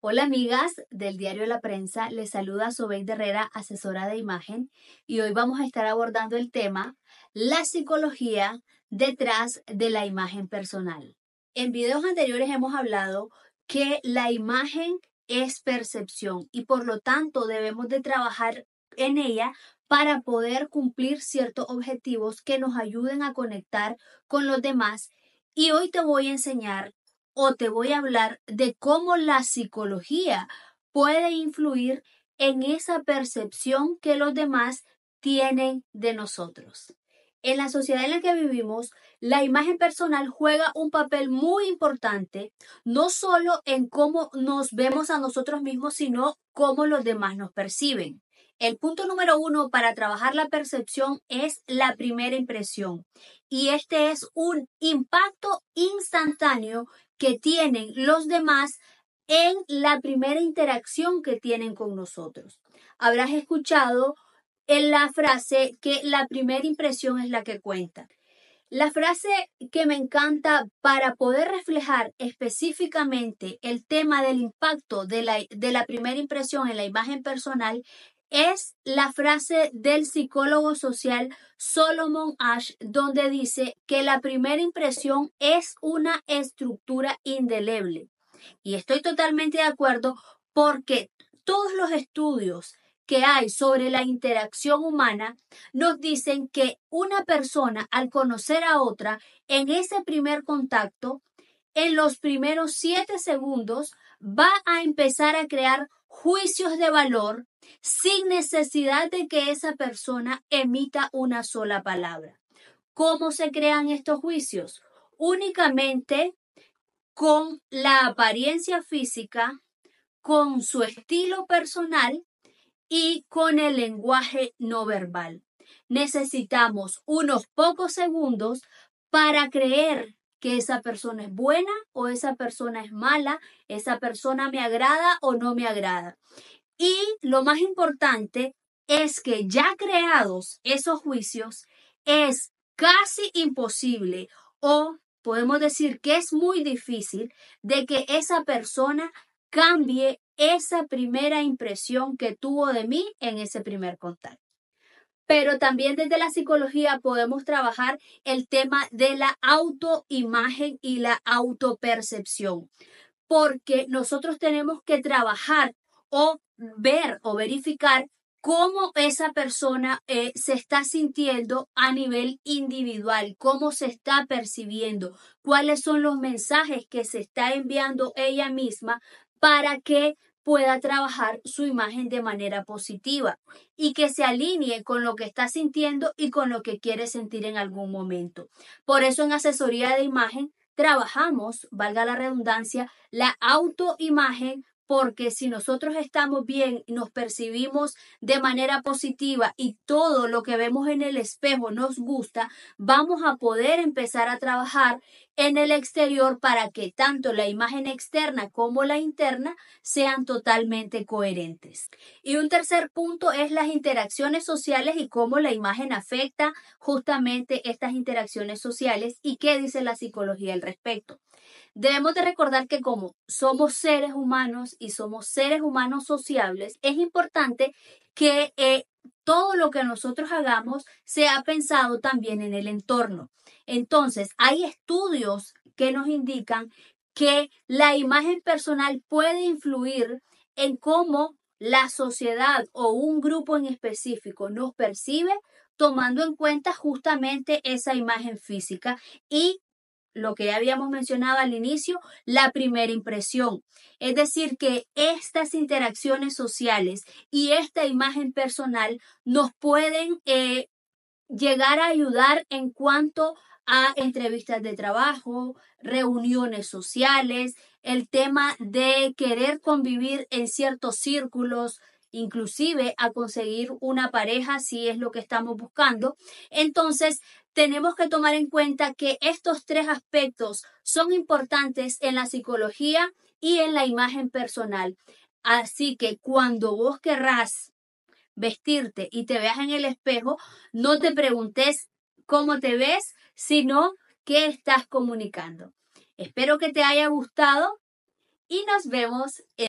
Hola amigas del diario La Prensa, les saluda Sobey Herrera, asesora de imagen, y hoy vamos a estar abordando el tema La psicología detrás de la imagen personal. En videos anteriores hemos hablado que la imagen es percepción y por lo tanto debemos de trabajar en ella para poder cumplir ciertos objetivos que nos ayuden a conectar con los demás. Y hoy te voy a enseñar o te voy a hablar de cómo la psicología puede influir en esa percepción que los demás tienen de nosotros. En la sociedad en la que vivimos, la imagen personal juega un papel muy importante, no solo en cómo nos vemos a nosotros mismos, sino cómo los demás nos perciben. El punto número uno para trabajar la percepción es la primera impresión. Y este es un impacto instantáneo que tienen los demás en la primera interacción que tienen con nosotros. Habrás escuchado en la frase que la primera impresión es la que cuenta. La frase que me encanta para poder reflejar específicamente el tema del impacto de la, de la primera impresión en la imagen personal es la frase del psicólogo social Solomon Ash, donde dice que la primera impresión es una estructura indeleble. Y estoy totalmente de acuerdo porque todos los estudios que hay sobre la interacción humana nos dicen que una persona al conocer a otra en ese primer contacto, en los primeros siete segundos, va a empezar a crear juicios de valor sin necesidad de que esa persona emita una sola palabra. ¿Cómo se crean estos juicios? Únicamente con la apariencia física, con su estilo personal y con el lenguaje no verbal. Necesitamos unos pocos segundos para creer que esa persona es buena o esa persona es mala, esa persona me agrada o no me agrada. Y lo más importante es que ya creados esos juicios, es casi imposible o podemos decir que es muy difícil de que esa persona cambie esa primera impresión que tuvo de mí en ese primer contacto pero también desde la psicología podemos trabajar el tema de la autoimagen y la autopercepción, porque nosotros tenemos que trabajar o ver o verificar cómo esa persona eh, se está sintiendo a nivel individual, cómo se está percibiendo, cuáles son los mensajes que se está enviando ella misma para que pueda trabajar su imagen de manera positiva y que se alinee con lo que está sintiendo y con lo que quiere sentir en algún momento. Por eso en asesoría de imagen trabajamos, valga la redundancia, la autoimagen porque si nosotros estamos bien, nos percibimos de manera positiva y todo lo que vemos en el espejo nos gusta, vamos a poder empezar a trabajar en el exterior para que tanto la imagen externa como la interna sean totalmente coherentes. Y un tercer punto es las interacciones sociales y cómo la imagen afecta justamente estas interacciones sociales y qué dice la psicología al respecto. Debemos de recordar que como somos seres humanos y somos seres humanos sociables, es importante que eh, todo lo que nosotros hagamos sea pensado también en el entorno. Entonces, hay estudios que nos indican que la imagen personal puede influir en cómo la sociedad o un grupo en específico nos percibe, tomando en cuenta justamente esa imagen física y lo que habíamos mencionado al inicio, la primera impresión. Es decir, que estas interacciones sociales y esta imagen personal nos pueden eh, llegar a ayudar en cuanto a entrevistas de trabajo, reuniones sociales, el tema de querer convivir en ciertos círculos, inclusive a conseguir una pareja si es lo que estamos buscando. Entonces, tenemos que tomar en cuenta que estos tres aspectos son importantes en la psicología y en la imagen personal. Así que cuando vos querrás vestirte y te veas en el espejo, no te preguntes cómo te ves, sino qué estás comunicando. Espero que te haya gustado y nos vemos en